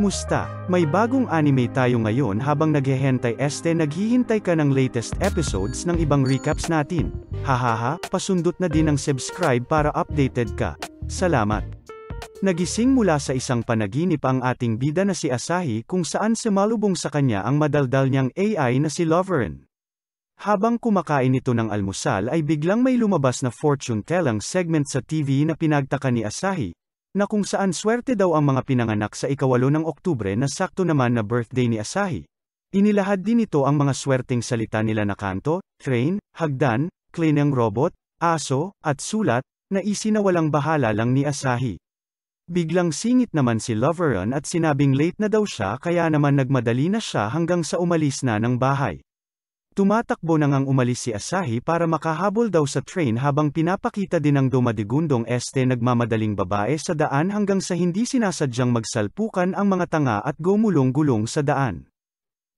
Musta, may bagong anime tayo ngayon habang naghihintay este naghihintay ka ng latest episodes ng ibang recaps natin. Hahaha, pasundot na din ang subscribe para updated ka. Salamat. Nagising mula sa isang panaginip ang ating bida na si Asahi kung saan sumalubong sa kanya ang madaldal niyang AI na si Loveren. Habang kumakain ito ng almusal ay biglang may lumabas na fortune telling segment sa TV na pinagtaka ni Asahi, na kung saan swerte daw ang mga pinanganak sa ikawalo ng Oktubre na sakto naman na birthday ni Asahi. Inilahad din ito ang mga swerteng salita nila na kanto, train, hagdan, cleaning robot, aso, at sulat, na isinawalang bahala lang ni Asahi. Biglang singit naman si Loveron at sinabing late na daw siya kaya naman nagmadali na siya hanggang sa umalis na ng bahay. Tumatakbo na ngang umalis si Asahi para makahabol daw sa train habang pinapakita din ng dumadigundong este nagmamadaling babae sa daan hanggang sa hindi sinasadyang magsalpukan ang mga tanga at gumulong-gulong sa daan.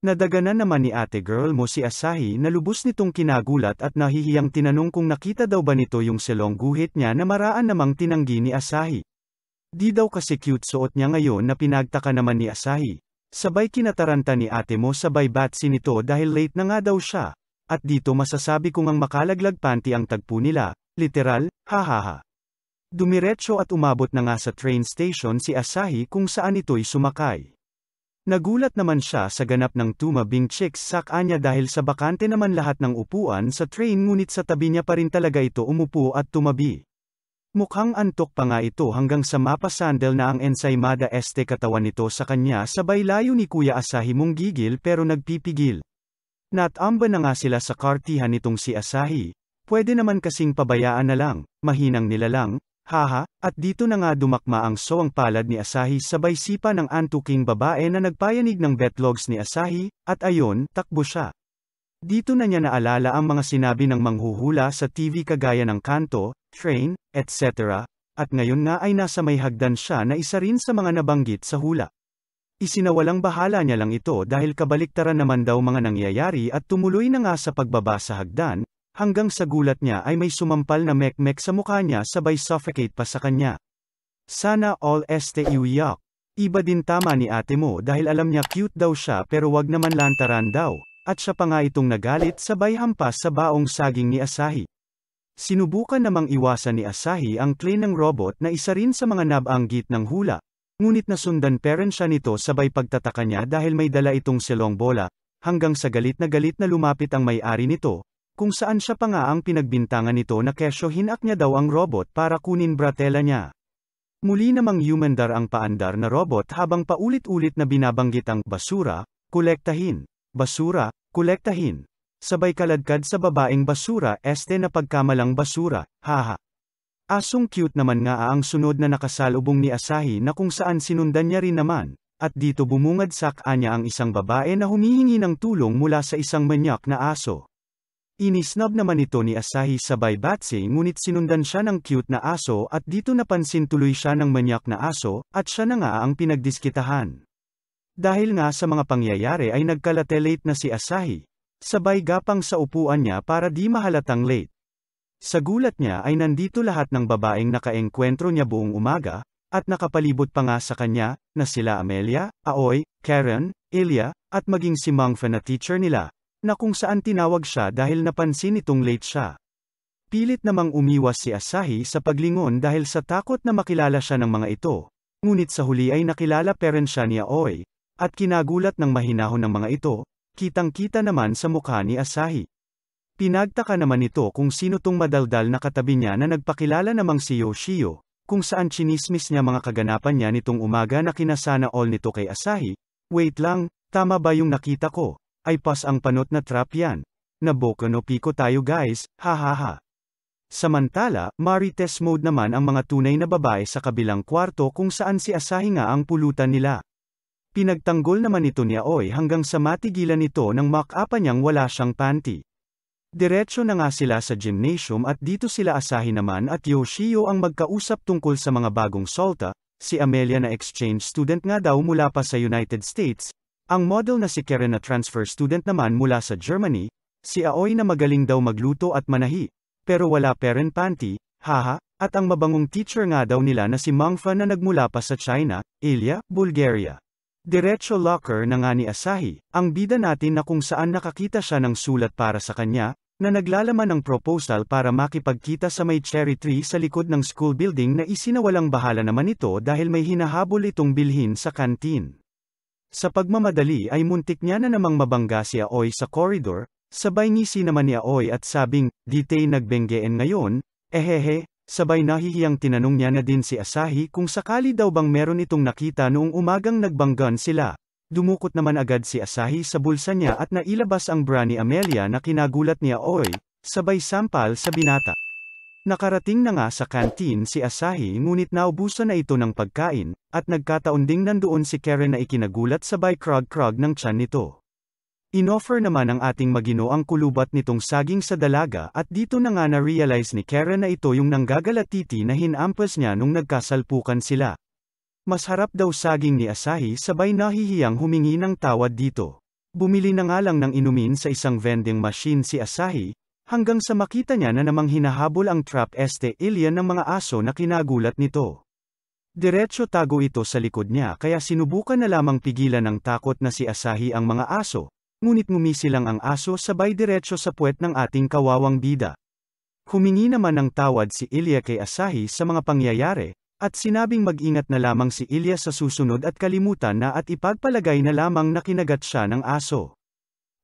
Nadaganan naman ni ate girl mo si Asahi na lubos nitong kinagulat at nahihiyang tinanong kung nakita daw ba nito yung selong guhit niya na maraan namang tinanggi ni Asahi. Di daw kasi cute suot niya ngayon na pinagtaka naman ni Asahi. Sabay kinataranta ni ate mo sabay batsi nito dahil late na nga daw siya. At dito masasabi kong ang makalaglag panty ang tagpo nila, literal, hahaha. Dumiretso at umabot na nga sa train station si Asahi kung saan ito'y sumakay. Nagulat naman siya sa ganap ng tumabing chicks sa kanya dahil sa bakante naman lahat ng upuan sa train ngunit sa tabi niya pa rin talaga ito umupo at tumabi. Mukhang antok pa nga ito hanggang sa mapasandal na ang ensaymada este katawan nito sa kanya sabay layo ni Kuya Asahi mong gigil pero nagpipigil. Natamba na nga sila sa kartihan nitong si Asahi. Pwede naman kasing pabayaan na lang, mahinang nila lang, haha, at dito na nga dumakma ang soang palad ni Asahi sabay sipa ng antuking babae na nagpayanig ng vetlogs ni Asahi, at ayon, takbo siya. Dito na niya naalala ang mga sinabi ng manghuhula sa TV kagaya ng kanto, train, etc., at ngayon nga ay nasa may hagdan siya na isa rin sa mga nabanggit sa hula. Isinawalang bahala niya lang ito dahil kabaliktaran naman daw mga nangyayari at tumuloy na nga sa pagbaba sa hagdan, hanggang sa gulat niya ay may sumampal na mekmek sa mukha niya sabay suffocate pa sa kanya. Sana all este iwiyak. Iba din tama ni ate mo dahil alam niya cute daw siya pero wag naman lantaran daw at siya pa nga itong nagalit sabay hampas sa baong saging ni Asahi. Sinubukan namang iwasan ni Asahi ang claim ng robot na isa rin sa mga nabanggit ng hula, ngunit nasundan peren siya nito sabay pagtataka niya dahil may dala itong selong bola, hanggang sa galit na galit na lumapit ang may-ari nito, kung saan siya pa nga ang pinagbintangan nito na kesyo hinak niya daw ang robot para kunin bratela niya. Muli namang humandar ang paandar na robot habang paulit-ulit na binabanggit ang basura, kolektahin basura, kolektahin. Sabay kaladkad sa babaeng basura este na pagkamalang basura, haha. Asong cute naman nga ang sunod na nakasalubong ni Asahi na kung saan sinundan niya rin naman, at dito bumungad sakanya ang isang babae na humihingi ng tulong mula sa isang manyak na aso. Inisnob naman ito ni Asahi sabay Batsy ngunit sinundan siya ng cute na aso at dito napansin tuloy siya ng manyak na aso, at siya na nga ang pinagdiskitahan. Dahil nga sa mga pangyayari ay nagkalate-late na si Asahi. Sabay gapang sa upuan niya para di mahalatang late. Sa gulat niya ay nandito lahat ng babaeng nakaengkwentro niya buong umaga, at nakapalibot pa nga sa kanya, na sila Amelia, Aoy, Karen, Ilya, at maging si Mangfa na teacher nila, na kung saan tinawag siya dahil napansin itong late siya. Pilit namang umiwas si Asahi sa paglingon dahil sa takot na makilala siya ng mga ito, ngunit sa huli ay nakilala parent siya ni Aoy, at kinagulat ng mahinahon ng mga ito, kitang-kita naman sa mukha ni Asahi. Pinagtaka naman nito kung sino tong madaldal na katabi niya na nagpakilala namang si Yoshio, kung saan chinismis niya mga kaganapan niya nitong umaga na kinasana all nito kay Asahi, wait lang, tama ba yung nakita ko, ay pas ang panot na trap yan, naboko no piko tayo guys, hahaha. Samantala, marites mode naman ang mga tunay na babae sa kabilang kwarto kung saan si Asahi nga ang pulutan nila. Pinagtanggol naman ito ni Aoy hanggang sa matigilan ito nang makapa niyang wala siyang panty. Diretso na nga sila sa gymnasium at dito sila asahin naman at Yoshio ang magkausap tungkol sa mga bagong solta, si Amelia na exchange student nga daw mula pa sa United States, ang model na si Karen na transfer student naman mula sa Germany, si Aoy na magaling daw magluto at manahi, pero wala parent panty, haha, at ang mabangong teacher nga daw nila na si Mangfa na nagmula pa sa China, Ilya, Bulgaria. Diretso locker na nga ni Asahi, ang bida natin na kung saan nakakita siya ng sulat para sa kanya, na naglalaman ng proposal para makipagkita sa may cherry tree sa likod ng school building na isinawalang bahala naman ito dahil may hinahabol itong bilhin sa kantin. Sa pagmamadali ay muntik niya na namang mabangga si Aoy sa corridor, sabay ngisi naman ni Aoy at sabing, Ditay nagbenggean ngayon, ehehe, Sabay nahihiyang tinanong niya na din si Asahi kung sakali daw bang meron itong nakita noong umagang nagbanggan sila. Dumukot naman agad si Asahi sa bulsa niya at nailabas ang bra ni Amelia na kinagulat niya oy, sabay sampal sa binata. Nakarating na nga sa canteen si Asahi ngunit naubusan na ito ng pagkain, at nagkataon ding nandoon si Karen na ikinagulat sabay by krog-krog ng tiyan nito. Inoffer naman ang ating magino ang kulubat nitong saging sa dalaga at dito na nga na-realize ni Kara na ito yung nanggagalatiti na hinampas niya nung nagkasalpukan sila. Mas harap daw saging ni Asahi sabay nahihiyang humingi ng tawad dito. Bumili na nga lang ng inumin sa isang vending machine si Asahi, hanggang sa makita niya na namang hinahabol ang trap este alien ng mga aso na kinagulat nito. Diretso tago ito sa likod niya kaya sinubukan na lamang pigilan ng takot na si Asahi ang mga aso, ngunit lang ang aso sabay diretso sa puwet ng ating kawawang bida. Humingi naman ng tawad si Ilya kay Asahi sa mga pangyayari, at sinabing mag-ingat na lamang si Ilya sa susunod at kalimutan na at ipagpalagay na lamang na kinagat siya ng aso.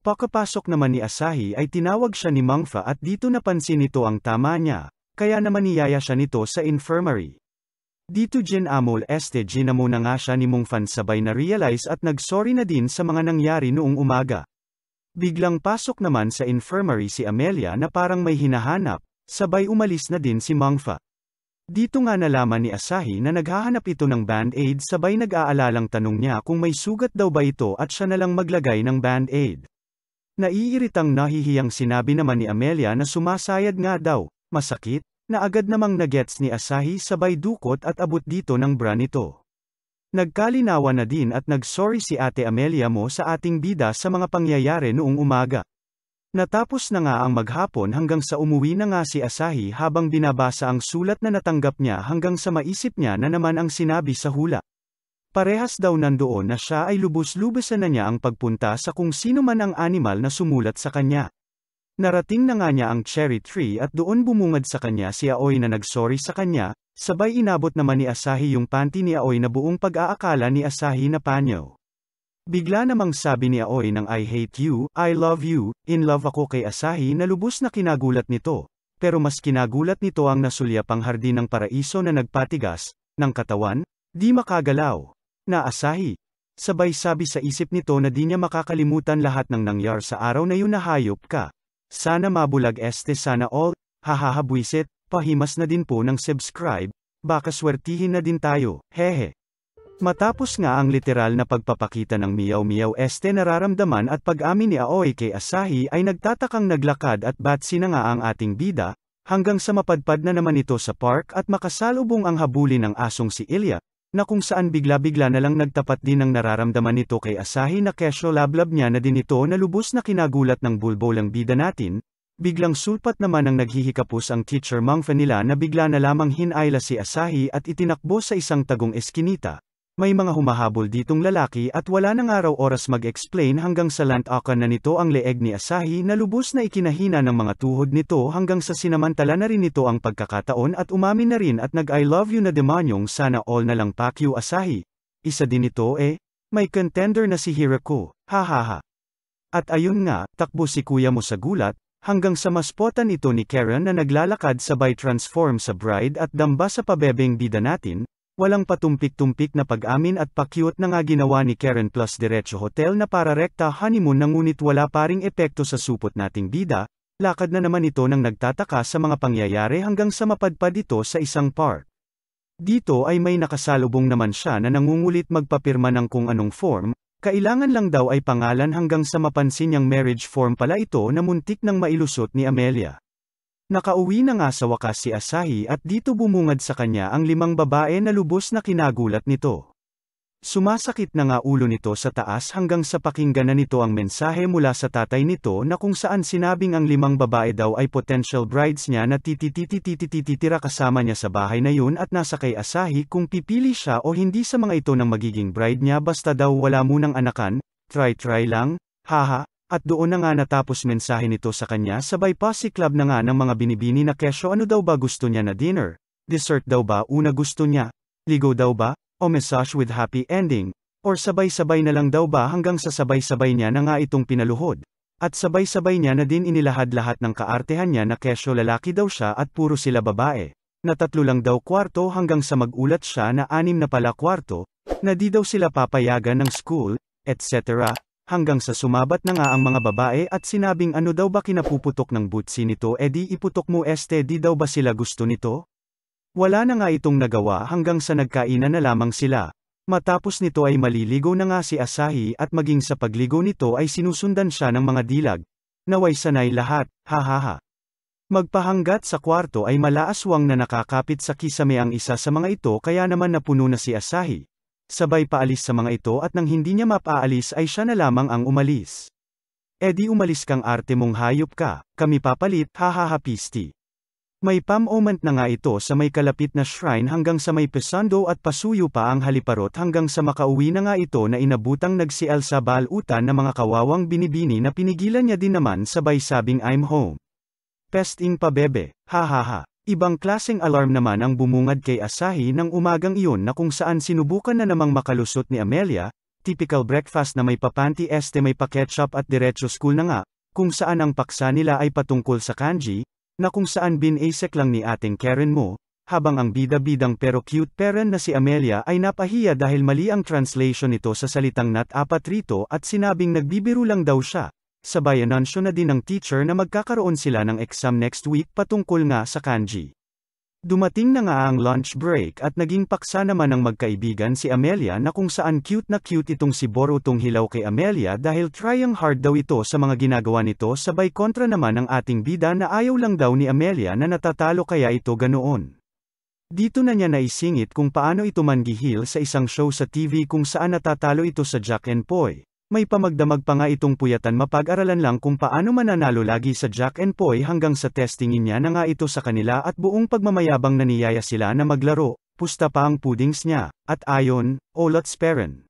Pagkapasok naman ni Asahi ay tinawag siya ni Mangfa at dito napansin nito ang tama niya, kaya naman iyaya siya nito sa infirmary. Dito Amol este ginamo na nga siya ni Mong Fan sabay na realize at nagsorry na din sa mga nangyari noong umaga. Biglang pasok naman sa infirmary si Amelia na parang may hinahanap, sabay umalis na din si Mangfa. Dito nga nalaman ni Asahi na naghahanap ito ng band-aid sabay nag-aalalang tanong niya kung may sugat daw ba ito at siya nalang maglagay ng band-aid. Naiiritang nahihiyang sinabi naman ni Amelia na sumasayad nga daw, masakit, na agad namang nagets ni Asahi sabay dukot at abot dito ng bra nito. Nagkalinawa na din at nagsorry si Ate Amelia mo sa ating bida sa mga pangyayari noong umaga. Natapos na nga ang maghapon hanggang sa umuwi na nga si Asahi habang binabasa ang sulat na natanggap niya hanggang sa maisip niya na naman ang sinabi sa hula. Parehas daw nandoon na siya ay lubos-lubesan na niya ang pagpunta sa kung sino man ang animal na sumulat sa kanya. Narating na nga niya ang cherry tree at doon bumungad sa kanya si Aoy na nagsorry sa kanya, sabay inabot naman ni Asahi yung panty ni Aoy na buong pag-aakala ni Asahi na panyo. Bigla namang sabi ni Aoy ng I hate you, I love you, in love ako kay Asahi na lubos na kinagulat nito. Pero mas kinagulat nito ang nasulya pang hardin ng paraiso na nagpatigas, ng katawan, di makagalaw. Na Asahi, Sabay sabi sa isip nito na di niya makakalimutan lahat ng nangyar sa araw na yun na hayop ka. Sana mabulag este sana all, hahahabwisit, pahimas na din po ng subscribe, baka swertihin na din tayo, hehe. Matapos nga ang literal na pagpapakita ng miyaw-miyaw este nararamdaman at pag-amin ni Aoi kay Asahi ay nagtatakang naglakad at batsi na nga ang ating bida, hanggang sa mapadpad na naman ito sa park at makasalubong ang habulin ng asong si Ilya, na kung saan bigla-bigla na lang nagtapat din ang nararamdaman nito kay Asahi na kesyo lablab niya na din ito na lubos na kinagulat ng bulbolang bida natin, biglang sulpat naman ang naghihikapos ang teacher Mang nila na bigla na lamang hinayla si Asahi at itinakbo sa isang tagong eskinita, may mga humahabol ditong lalaki at wala nang araw oras mag-explain hanggang sa lantakan na nito ang leeg ni Asahi na lubos na ikinahina ng mga tuhod nito hanggang sa sinamantala na rin nito ang pagkakataon at umamin na rin at nag-I love you na demonyong sana all na lang pakyu Asahi. Isa din ito eh, may contender na si Hirako, hahaha. At ayun nga, takbo si kuya mo sa gulat, hanggang sa maspotan ito ni Karen na naglalakad sa by transform sa bride at damba sa pabebeng bida natin, walang patumpik-tumpik na pag-amin at pakyut na nga ginawa ni Karen plus Diretso Hotel na para rekta honeymoon na ngunit wala paring epekto sa supot nating bida, lakad na naman ito nang nagtataka sa mga pangyayari hanggang sa mapadpad ito sa isang park. Dito ay may nakasalubong naman siya na nangungulit magpapirma ng kung anong form, kailangan lang daw ay pangalan hanggang sa mapansin niyang marriage form pala ito na muntik ng mailusot ni Amelia. Nakauwi na nga sa wakas si Asahi at dito bumungad sa kanya ang limang babae na lubos na kinagulat nito. Sumasakit na nga ulo nito sa taas hanggang sa pakinggan na nito ang mensahe mula sa tatay nito na kung saan sinabing ang limang babae daw ay potential brides niya na titititititira kasama niya sa bahay na yun at nasa kay Asahi kung pipili siya o hindi sa mga ito ng magiging bride niya basta daw wala munang anakan, try try lang, haha, at doon na nga natapos mensahe nito sa kanya sabay club na nga ng mga binibini na kesyo ano daw ba gusto niya na dinner, dessert daw ba una gusto niya, ligo daw ba, o massage with happy ending, or sabay-sabay na lang daw ba hanggang sa sabay-sabay niya na nga itong pinaluhod. At sabay-sabay niya na din inilahad lahat ng kaartehan niya na kesyo lalaki daw siya at puro sila babae, na tatlo lang daw kwarto hanggang sa magulat siya na anim na pala kwarto, na di daw sila papayagan ng school, etc hanggang sa sumabat na nga ang mga babae at sinabing ano daw ba kinapuputok ng butsi nito e di iputok mo este di daw ba sila gusto nito? Wala na nga itong nagawa hanggang sa nagkainan na lamang sila. Matapos nito ay maliligo na nga si Asahi at maging sa pagligo nito ay sinusundan siya ng mga dilag. Naway sanay lahat, hahaha. Magpahanggat sa kwarto ay malaaswang na nakakapit sa kisame ang isa sa mga ito kaya naman napuno na si Asahi, Sabay paalis sa mga ito at nang hindi niya mapaalis ay siya na lamang ang umalis. E di umalis kang arte mong hayop ka, kami papalit, hahahapisti. May pamomant na nga ito sa may kalapit na shrine hanggang sa may pesando at pasuyo pa ang haliparot hanggang sa makauwi na nga ito na inabutang nagsiel sa balutan na mga kawawang binibini na pinigilan niya din naman sabay sabing I'm home. Pesting pa bebe, hahaha. Ibang klaseng alarm naman ang bumungad kay Asahi ng umagang iyon na kung saan sinubukan na namang makalusot ni Amelia, typical breakfast na may papanti este may paketchup at diretso school na nga, kung saan ang paksa nila ay patungkol sa kanji, na kung saan binasek lang ni ating Karen mo, habang ang bidabidang pero cute parent na si Amelia ay napahiya dahil mali ang translation nito sa salitang nat apat rito at sinabing nagbibiru lang daw siya sabay anunsyo na din ng teacher na magkakaroon sila ng exam next week patungkol nga sa kanji. Dumating na nga ang lunch break at naging paksa naman ng magkaibigan si Amelia na kung saan cute na cute itong si Borutong hilaw kay Amelia dahil trying hard daw ito sa mga ginagawa nito sabay kontra naman ang ating bida na ayaw lang daw ni Amelia na natatalo kaya ito ganoon. Dito na niya naisingit kung paano ito man manggihil sa isang show sa TV kung saan natatalo ito sa Jack and Poy, may pamagdamag pa nga itong puyatan mapag-aralan lang kung paano mananalo lagi sa Jack and Poy hanggang sa testingin niya na nga ito sa kanila at buong pagmamayabang naniyaya sila na maglaro, pusta pa ang pudings niya, at ayon, Olot's parent.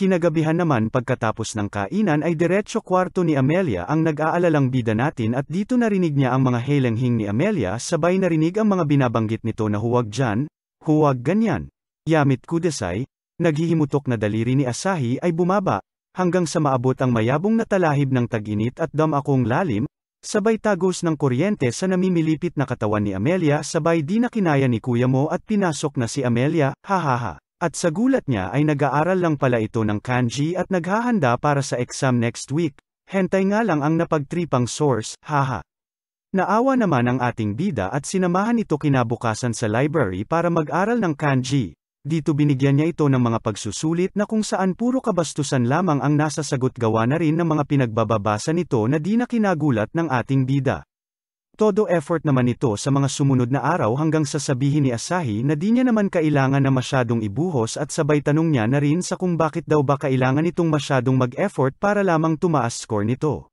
Kinagabihan naman pagkatapos ng kainan ay diretsyo kwarto ni Amelia ang nag-aalalang bida natin at dito narinig niya ang mga helenghing ni Amelia sabay narinig ang mga binabanggit nito na huwag dyan, huwag ganyan, yamit kudesay, naghihimutok na daliri ni Asahi ay bumaba, hanggang sa maabot ang mayabong na talahib ng taginit at damakong lalim, sabay tagos ng kuryente sa namimilipit na katawan ni Amelia sabay di na kinaya ni kuya mo at pinasok na si Amelia, hahaha. At sa gulat niya ay nag-aaral lang pala ito ng kanji at naghahanda para sa exam next week, hentay nga lang ang napagtripang source, haha. Naawa naman ang ating bida at sinamahan ito kinabukasan sa library para mag-aral ng kanji, dito binigyan niya ito ng mga pagsusulit na kung saan puro kabastusan lamang ang nasa sagot gawa na rin ng mga pinagbababasa nito na di na kinagulat ng ating bida. Todo effort naman ito sa mga sumunod na araw hanggang sasabihin ni Asahi na di niya naman kailangan na masyadong ibuhos at sabay tanong niya na rin sa kung bakit daw ba kailangan itong masyadong mag-effort para lamang tumaas score nito.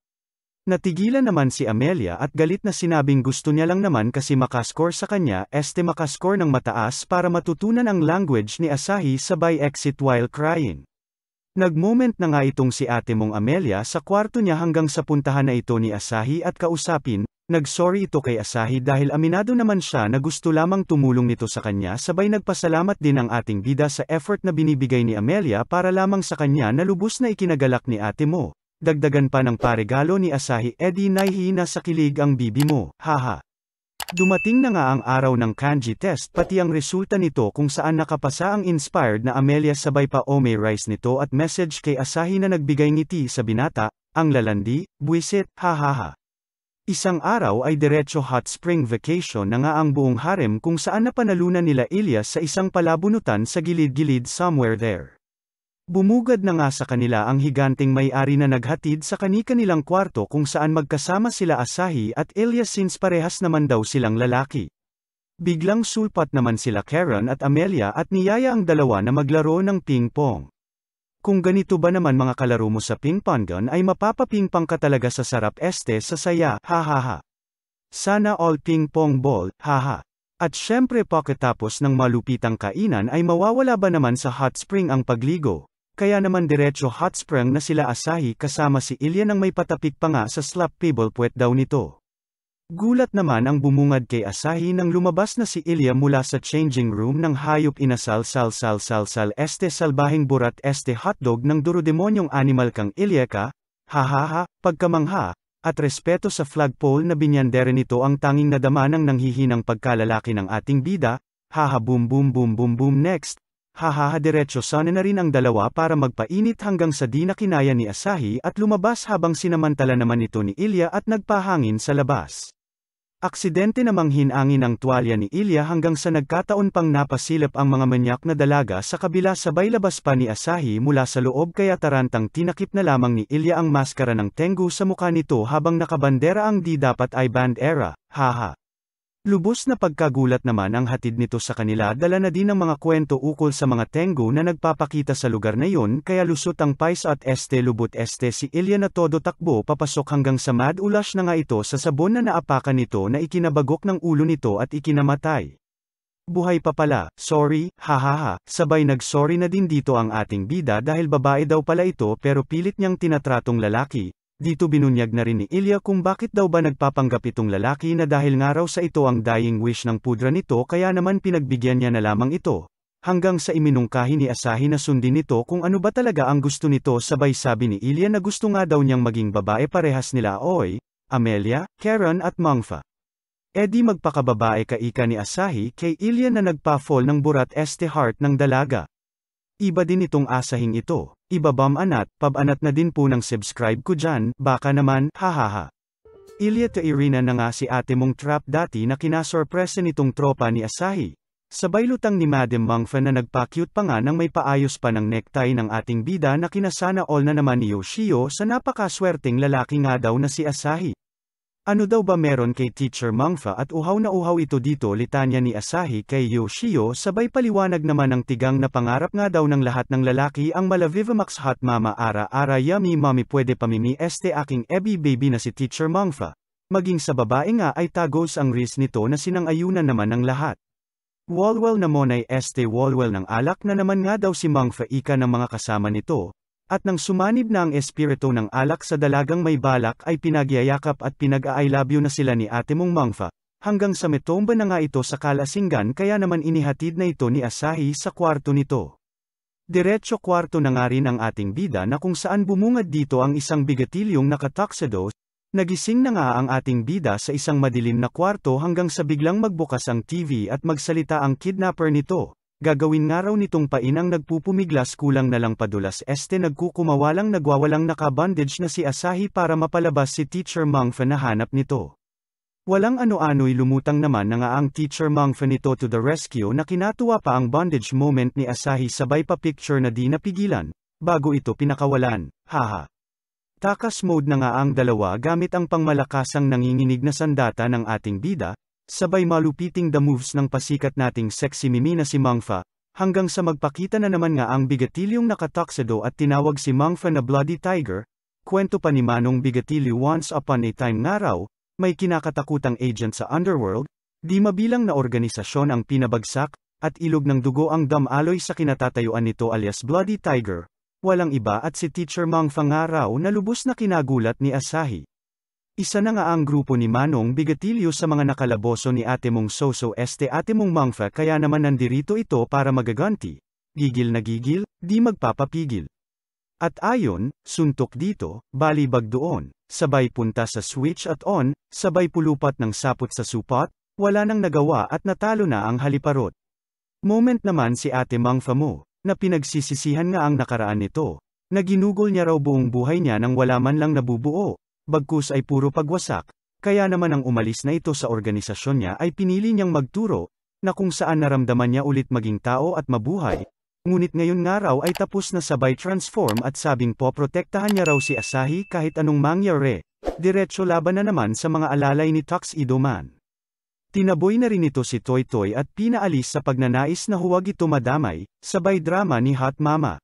Natigilan naman si Amelia at galit na sinabing gusto niya lang naman kasi makascore sa kanya este makascore ng mataas para matutunan ang language ni Asahi sabay exit while crying. Nagmoment na nga itong si ate mong Amelia sa kwarto niya hanggang sa puntahan na ito ni Asahi at kausapin, nagsorry ito kay Asahi dahil aminado naman siya na gusto lamang tumulong nito sa kanya sabay nagpasalamat din ang ating bida sa effort na binibigay ni Amelia para lamang sa kanya na lubos na ikinagalak ni ate mo. Dagdagan pa ng paregalo ni Asahi Eddie eh nahihina sa kilig ang bibi mo, haha. Dumating na nga ang araw ng kanji test pati ang resulta nito kung saan nakapasa ang inspired na Amelia sabay pa ome rice nito at message kay Asahi na nagbigay ngiti sa binata, ang lalandi, buwisit, hahaha. Isang araw ay diretso hot spring vacation na nga ang buong harem kung saan napanalunan nila Ilya sa isang palabunutan sa gilid-gilid somewhere there. Bumugad na nga sa kanila ang higanting may-ari na naghatid sa kani-kanilang kwarto kung saan magkasama sila Asahi at Ilya since parehas naman daw silang lalaki. Biglang sulpat naman sila Karen at Amelia at niyaya ang dalawa na maglaro ng ping-pong. Kung ganito ba naman mga kalaro mo sa ping-pong gun ay mapapapingpang ka talaga sa sarap este sa saya, ha ha ha. Sana all ping-pong ball, ha. At syempre pagkatapos ng malupitang kainan ay mawawala ba naman sa hot spring ang pagligo, kaya naman diretso hot sprang na sila Asahi kasama si Ilya nang may patapik pa nga sa slap table puwet daw nito. Gulat naman ang bumungad kay Asahi nang lumabas na si Ilya mula sa changing room ng hayop inasal sal sal sal sal este salbahing burat este hotdog ng durodemonyong animal kang Ilya ka, hahaha, pagkamangha, at respeto sa flagpole na binyandere nito ang tanging nadama ng nanghihinang pagkalalaki ng ating bida, haha boom boom boom boom boom next, Hahahadiretso sana na rin ang dalawa para magpainit hanggang sa di na kinaya ni Asahi at lumabas habang sinamantala naman ito ni Ilya at nagpahangin sa labas. Aksidente namang hinangin ang tuwalya ni Ilya hanggang sa nagkataon pang napasilip ang mga manyak na dalaga sa kabila sabay labas pa ni Asahi mula sa loob kaya tarantang tinakip na lamang ni Ilya ang maskara ng Tengu sa mukha nito habang nakabandera ang di dapat ay bandera, haha. Lubos na pagkagulat naman ang hatid nito sa kanila dala na din ang mga kwento ukol sa mga Tengu na nagpapakita sa lugar na yon kaya lusot ang Pais at Este lubot Este si Ilya na todo takbo papasok hanggang sa mad ulash na nga ito sa sabon na naapakan nito na ikinabagok ng ulo nito at ikinamatay. Buhay pa pala, sorry, hahaha, sabay nag-sorry na din dito ang ating bida dahil babae daw pala ito pero pilit niyang tinatratong lalaki, dito binunyag na rin ni Ilya kung bakit daw ba nagpapanggap itong lalaki na dahil nga raw sa ito ang dying wish ng pudra nito kaya naman pinagbigyan niya na lamang ito. Hanggang sa iminungkahi ni Asahi na sundin nito kung ano ba talaga ang gusto nito sabay sabi ni Ilya na gusto nga daw niyang maging babae parehas nila Oy, Amelia, Karen at Mangfa. E di magpakababae ka ika ni Asahi kay Ilya na nagpa-fall ng burat este heart ng dalaga. Iba din itong asahing ito. Ibabam anat, pabanat na din po ng subscribe ko dyan, baka naman, hahaha. Ilya to Irina na nga si ate mong trap dati na kinasorpresa nitong tropa ni Asahi. Sabay lutang ni Madam Mangfa na nagpa-cute pa nga nang may paayos pa ng necktie ng ating bida na kinasana all na naman ni Yoshio sa napakaswerteng lalaki nga daw na si Asahi. Ano daw ba meron kay Teacher Mangfa at uhaw na uhaw ito dito litanya ni Asahi kay Yoshio sabay paliwanag naman ng tigang na pangarap nga daw ng lahat ng lalaki ang mala Vivamax Hot Mama Ara Ara Yummy Mommy pwede pamimi este aking ebi baby na si Teacher Mangfa. Maging sa babae nga ay tagos ang ris nito na sinangayunan naman ng lahat. Walwell na monay este Walwell ng alak na naman nga daw si Mangfa ika ng mga kasama nito, at nang sumanib na ang espiritu ng alak sa dalagang may balak ay pinagyayakap at pinag-aaylabyo na sila ni ate mong mangfa, hanggang sa metomba na nga ito sa kalasingan kaya naman inihatid na ito ni Asahi sa kwarto nito. Diretso kwarto na nga rin ang ating bida na kung saan bumungad dito ang isang bigatilyong nakatoxedo, nagising na nga ang ating bida sa isang madilim na kwarto hanggang sa biglang magbukas ang TV at magsalita ang kidnapper nito. Gagawin nga raw nitong painang nagpupumiglas kulang na lang padulas este nagkukumawalang nagwawalang nakabandage na si Asahi para mapalabas si Teacher Mangfa na hanap nito. Walang ano-ano'y lumutang naman na nga ang Teacher Mangfa nito to the rescue na kinatuwa pa ang bondage moment ni Asahi sabay pa picture na di napigilan, bago ito pinakawalan, haha. Takas mode na nga ang dalawa gamit ang pangmalakasang nanginginig na sandata ng ating bida, sabay malupiting the moves ng pasikat nating sexy mimi na si Mangfa, hanggang sa magpakita na naman nga ang bigatilyong nakataksado at tinawag si Mangfa na Bloody Tiger, kwento pa ni Manong Bigatilyo once upon a time na raw, may kinakatakutang agent sa underworld, di mabilang na organisasyon ang pinabagsak, at ilog ng dugo ang dam damaloy sa kinatatayuan nito alias Bloody Tiger, walang iba at si Teacher Mangfa nga raw na lubos na kinagulat ni Asahi. Isa na nga ang grupo ni Manong Bigatilio sa mga nakalaboso ni Atemong Soso Este Atemong Mangfa kaya naman nandirito ito para magaganti. Gigil na gigil, di magpapapigil. At ayon, suntok dito, balibag doon, sabay punta sa switch at on, sabay pulupat ng sapot sa supot, wala nang nagawa at natalo na ang haliparot. Moment naman si Ate Mangfa mo, na pinagsisisihan nga ang nakaraan nito, na ginugol niya raw buong buhay niya nang wala man lang nabubuo, bagkus ay puro pagwasak, kaya naman ang umalis na ito sa organisasyon niya ay pinili niyang magturo, na kung saan naramdaman niya ulit maging tao at mabuhay, ngunit ngayon nga raw ay tapos na sabay transform at sabing poprotektahan niya raw si Asahi kahit anong mangyari, diretso laban na naman sa mga alalay ni Tux Idoman. Tinaboy na rin ito si Toy Toy at pinaalis sa pagnanais na huwag ito madamay, sabay drama ni Hot Mama.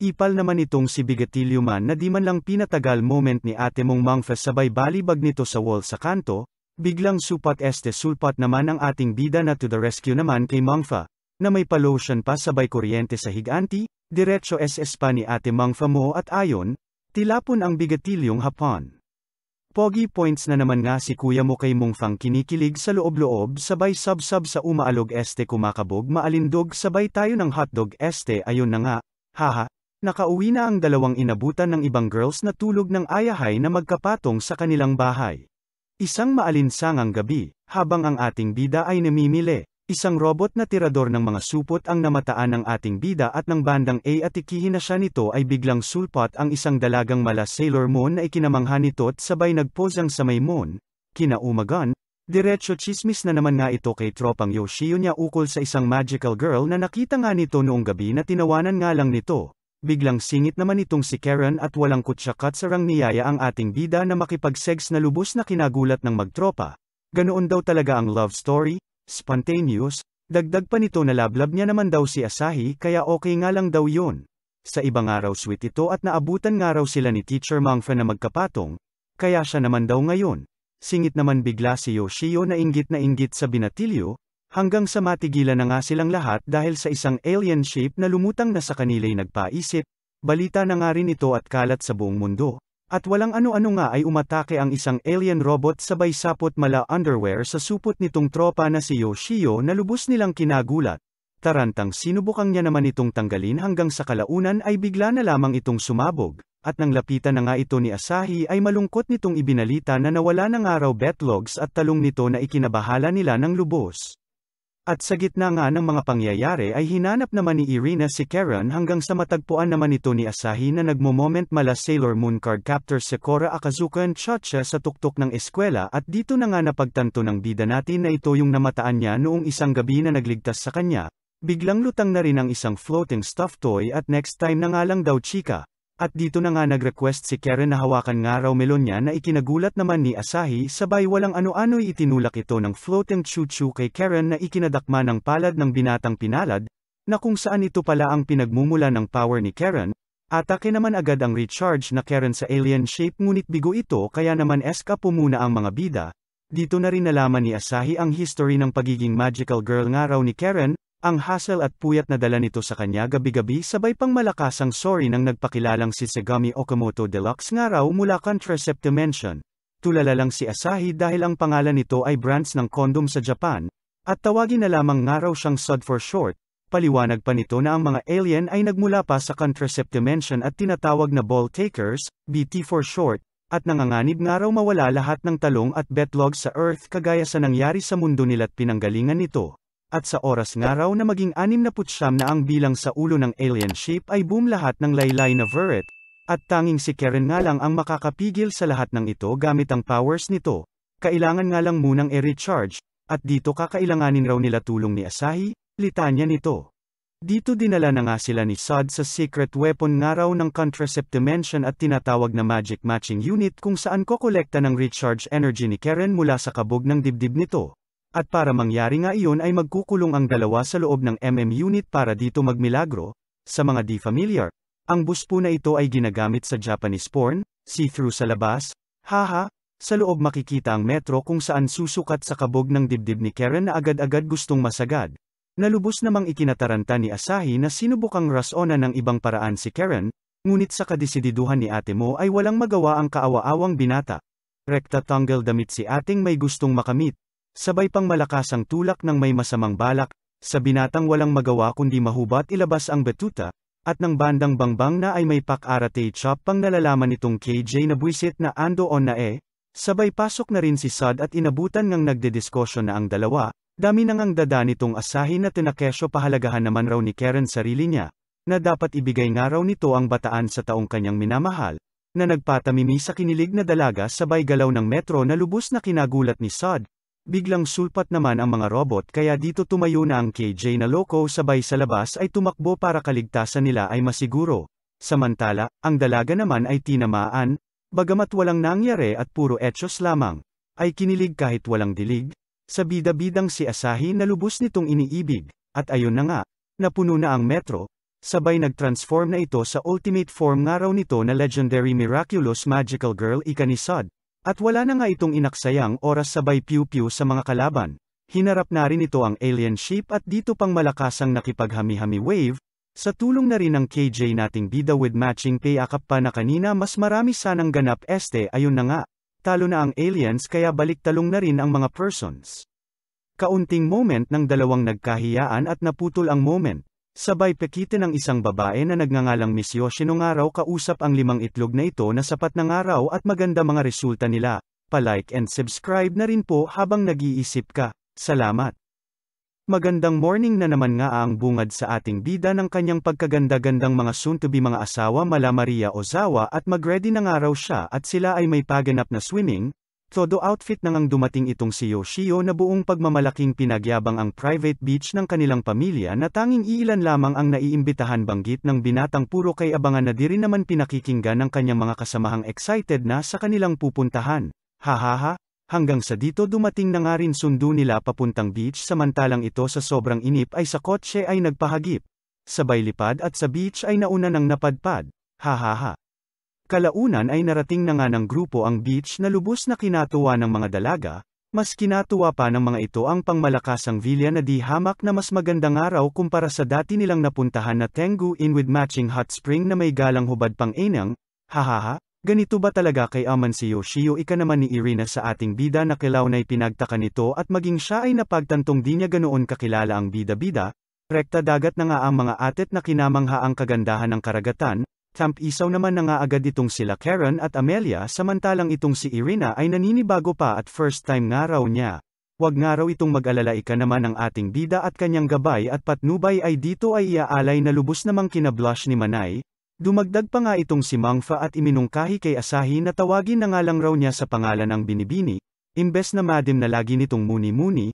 Ipal naman itong si Bigatilio man na di man lang pinatagal moment ni ate mong Mangfes sabay balibag nito sa wall sa kanto, biglang supat este sulpat naman ang ating bida na to the rescue naman kay Mangfa, na may palotion pa sabay kuryente sa higanti, diretso SS pa ni ate Mangfa mo at ayon, tilapon ang Bigatilyong hapon. Pogi points na naman nga si kuya mo kay Mungfang kinikilig sa loob-loob sabay sub-sub sa umaalog este kumakabog maalindog sabay tayo ng hotdog este ayon na nga, haha, Nakauwi na ang dalawang inabutan ng ibang girls na tulog ng ayahay na magkapatong sa kanilang bahay. Isang maalinsangang gabi, habang ang ating bida ay namimili, isang robot na tirador ng mga supot ang namataan ng ating bida at ng bandang A at ikihin na siya nito ay biglang sulpot ang isang dalagang mala Sailor Moon na ikinamangha nito at sabay nagposang sa may moon, kinaumagan, diretso chismis na naman nga ito kay tropang Yoshio niya ukol sa isang magical girl na nakita nga nito noong gabi na tinawanan nga lang nito, Biglang singit naman itong si Karen at walang kutsakat sarang niyaya ang ating bida na makipagsegs na lubos na kinagulat ng magtropa. Ganoon daw talaga ang love story, spontaneous, dagdag pa nito na lablab niya naman daw si Asahi kaya okay nga lang daw yun. Sa ibang araw sweet ito at naabutan nga raw sila ni Teacher Mangfa na magkapatong, kaya siya naman daw ngayon. Singit naman bigla si Yoshio na inggit na inggit sa binatilyo, hanggang sa matigilan na nga silang lahat dahil sa isang alien ship na lumutang na sa kanila'y nagpaisip, balita na nga rin ito at kalat sa buong mundo. At walang ano-ano nga ay umatake ang isang alien robot sabay sapot mala underwear sa supot nitong tropa na si Yoshio na lubos nilang kinagulat. Tarantang sinubukang niya naman itong tanggalin hanggang sa kalaunan ay bigla na lamang itong sumabog, at nang lapitan na nga ito ni Asahi ay malungkot nitong ibinalita na nawala na nga raw betlogs at talong nito na ikinabahala nila ng lubos. At sa gitna nga ng mga pangyayari ay hinanap naman ni Irina si Karen hanggang sa matagpuan naman ito ni Asahi na nagmo-moment mala Sailor Moon card captor Sakura Akazuka and Chacha sa tuktok ng eskwela at dito na nga napagtanto ng bida natin na ito yung namataan niya noong isang gabi na nagligtas sa kanya. Biglang lutang na rin ang isang floating stuffed toy at next time na nga lang daw chika, at dito na nga nag-request si Karen na hawakan nga raw melon niya na ikinagulat naman ni Asahi sabay walang ano-ano'y itinulak ito ng floating chuchu kay Karen na ikinadakma ng palad ng binatang pinalad, na kung saan ito pala ang pinagmumula ng power ni Karen, atake naman agad ang recharge na Karen sa alien shape ngunit bigo ito kaya naman eska po muna ang mga bida, dito na rin nalaman ni Asahi ang history ng pagiging magical girl nga raw ni Karen, ang hassle at puyat na dala nito sa kanya gabi-gabi sabay pang malakasang sorry nang nagpakilalang si Segami Okamoto Deluxe nga raw mula Contracept Dimension. Tulala lang si Asahi dahil ang pangalan nito ay brands ng kondom sa Japan, at tawagin na lamang nga raw siyang sod for short, paliwanag pa nito na ang mga alien ay nagmula pa sa Contracept Dimension at tinatawag na ball takers, BT for short, at nanganganib nga raw mawala lahat ng talong at betlog sa Earth kagaya sa nangyari sa mundo nila't pinanggalingan nito at sa oras nga raw na maging 69 na ang bilang sa ulo ng alien ship ay boom lahat ng laylay na Verret, at tanging si Karen nga lang ang makakapigil sa lahat ng ito gamit ang powers nito, kailangan nga lang munang i-recharge, at dito kakailanganin raw nila tulong ni Asahi, litanya nito. Dito dinala na nga sila ni Sod sa secret weapon nga raw ng contracept dimension at tinatawag na magic matching unit kung saan kokolekta ng recharge energy ni Karen mula sa kabog ng dibdib nito. At para mangyari nga iyon ay magkukulong ang dalawa sa loob ng MM unit para dito magmilagro, sa mga di familiar. Ang bus po na ito ay ginagamit sa Japanese porn, see-through sa labas, haha, sa loob makikita ang metro kung saan susukat sa kabog ng dibdib ni Karen na agad-agad gustong masagad. Nalubos namang ikinataranta ni Asahi na sinubukang rasona ng ibang paraan si Karen, ngunit sa kadesididuhan ni ate mo ay walang magawa ang kaawa-awang binata. Rectatangle damit si ating may gustong makamit sabay pang malakas ang tulak ng may masamang balak, sa binatang walang magawa kundi mahubat ilabas ang betuta, at ng bandang bangbang na ay may pakarate chop pang nalalaman nitong KJ na buisit na ando on na eh, sabay pasok na rin si Sad at inabutan ngang nagdediskusyon na ang dalawa, dami nang ang dada nitong asahin na tinakesyo pahalagahan naman raw ni Karen sarili niya, na dapat ibigay nga raw nito ang bataan sa taong kanyang minamahal, na nagpatamimi sa kinilig na dalaga sabay galaw ng metro na lubos na kinagulat ni Sod, Biglang sulpat naman ang mga robot kaya dito tumayo na ang KJ na loko sabay sa labas ay tumakbo para kaligtasan nila ay masiguro. Samantala, ang dalaga naman ay tinamaan, bagamat walang nangyari at puro etsyos lamang, ay kinilig kahit walang dilig, sa bidabidang si Asahi na lubos nitong iniibig, at ayun na nga, napuno na ang metro, sabay nag-transform na ito sa ultimate form nga raw nito na legendary miraculous magical girl Ikanisod. At wala na nga itong inaksayang oras sabay piu-piu sa mga kalaban, hinarap na rin ito ang alien ship at dito pang malakas ang nakipaghami-hami wave, sa tulong na rin ng KJ nating bida with matching pay akap pa na kanina mas marami sanang ganap este ayun na nga, talo na ang aliens kaya balik talong na rin ang mga persons. Kaunting moment ng dalawang nagkahiyaan at naputol ang moment, Sabay pekite ng isang babae na nagngangalang Miss Yoshinong araw kausap ang limang itlog na ito na sapat ng araw at maganda mga resulta nila. Palike and subscribe na rin po habang nag-iisip ka. Salamat. Magandang morning na naman nga ang bungad sa ating bida ng kanyang pagkaganda-gandang mga soon-to-be mga asawa mala Maria Ozawa at mag-ready ng araw siya at sila ay may paganap na swimming, Todo outfit nang ang dumating itong si Yoshio na buong pagmamalaking pinagyabang ang private beach ng kanilang pamilya na tanging iilan lamang ang naiimbitahan banggit ng binatang puro kay abangan na di rin naman pinakikinggan ng kanyang mga kasamahang excited na sa kanilang pupuntahan. Hahaha, hanggang sa dito dumating na nga rin sundo nila papuntang beach samantalang ito sa sobrang inip ay sa kotse ay nagpahagip. Sabay lipad at sa beach ay nauna ng napadpad. Hahaha. Kalaunan ay narating na nga ng grupo ang beach na lubos na kinatuwa ng mga dalaga, mas kinatuwa pa ng mga ito ang pangmalakasang villa na di hamak na mas magandang araw kumpara sa dati nilang napuntahan na Tengu Inn with matching hot spring na may galang hubad pang inang, hahaha, ganito ba talaga kay aman si Yoshio ika naman ni Irina sa ating bida na kilaw na ipinagtaka nito at maging siya ay napagtantong di niya ganoon kakilala ang bida-bida, rekta dagat na nga ang mga atet na kinamangha ang kagandahan ng karagatan, Isaw naman na nga agad itong sila Karen at Amelia samantalang itong si Irina ay naninibago pa at first time nga raw niya. Huwag nga raw itong mag-alala ika naman ang ating bida at kanyang gabay at patnubay ay dito ay iaalay na lubos namang kinablush ni Manay. Dumagdag pa nga itong si Mangfa at iminungkahi kay Asahi na tawagin na nga lang raw niya sa pangalan ang binibini, imbes na madim na lagi nitong muni-muni,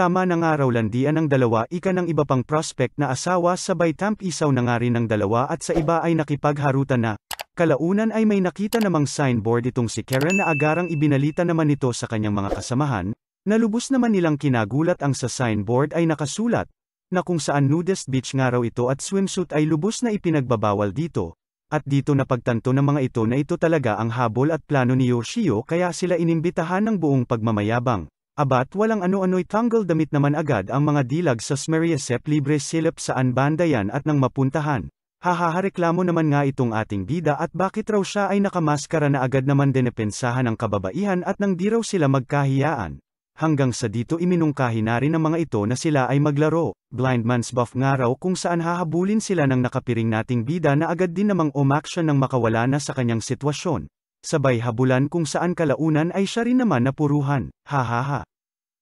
Tama ng araw landian ang dalawa ika ng iba pang prospect na asawa sabay tamp isaw na nga rin ng dalawa at sa iba ay nakipagharutan na. Kalaunan ay may nakita namang signboard itong si Karen na agarang ibinalita naman nito sa kanyang mga kasamahan, Nalubos naman nilang kinagulat ang sa signboard ay nakasulat, na kung saan nudist beach nga raw ito at swimsuit ay lubos na ipinagbabawal dito, at dito napagtanto ng mga ito na ito talaga ang habol at plano ni Yoshio kaya sila inimbitahan ng buong pagmamayabang. Abat walang ano-ano'y tanggal damit naman agad ang mga dilag sa Smeriasep libre silip saan banda yan at nang mapuntahan. Hahahareklamo naman nga itong ating bida at bakit raw siya ay nakamaskara na agad naman dinepensahan ng kababaihan at nang di raw sila magkahiyaan. Hanggang sa dito iminungkahi na rin ng mga ito na sila ay maglaro, blind man's buff nga raw kung saan hahabulin sila ng nakapiring nating bida na agad din namang umaksyon ng makawala na sa kanyang sitwasyon. Sabay habulan kung saan kalaunan ay siya rin naman napuruhan, hahaha.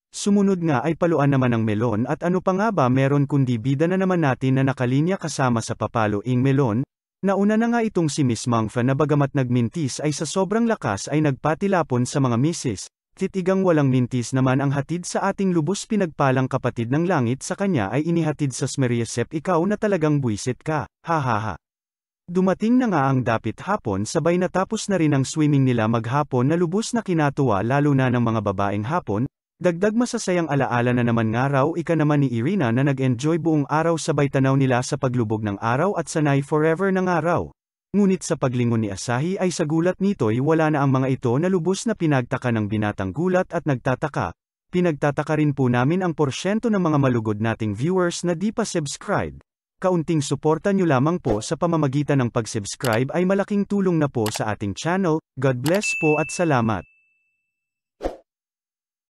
Sumunod nga ay paluan naman ang melon at ano pa nga ba meron kundi bida na naman natin na nakalinya kasama sa papaloing melon, nauna na nga itong si Miss Mangfa na bagamat nagmintis ay sa sobrang lakas ay nagpatilapon sa mga misis, titigang walang mintis naman ang hatid sa ating lubos pinagpalang kapatid ng langit sa kanya ay inihatid sa Smeriasep ikaw na talagang buisit ka, hahaha. Dumating na nga ang dapit hapon sabay natapos na rin ang swimming nila maghapon na lubos na kinatuwa lalo na ng mga babaeng hapon, Dagdag masasayang alaala na naman nga raw ika naman ni Irina na nag-enjoy buong araw sabay tanaw nila sa paglubog ng araw at sanay forever na nga raw. Ngunit sa paglingon ni Asahi ay sa gulat nito'y wala na ang mga ito na lubos na pinagtaka ng binatang gulat at nagtataka. Pinagtataka rin po namin ang porsyento ng mga malugod nating viewers na di pa subscribed. Kaunting suporta nyo lamang po sa pamamagitan ng pag-subscribe ay malaking tulong na po sa ating channel, God bless po at salamat.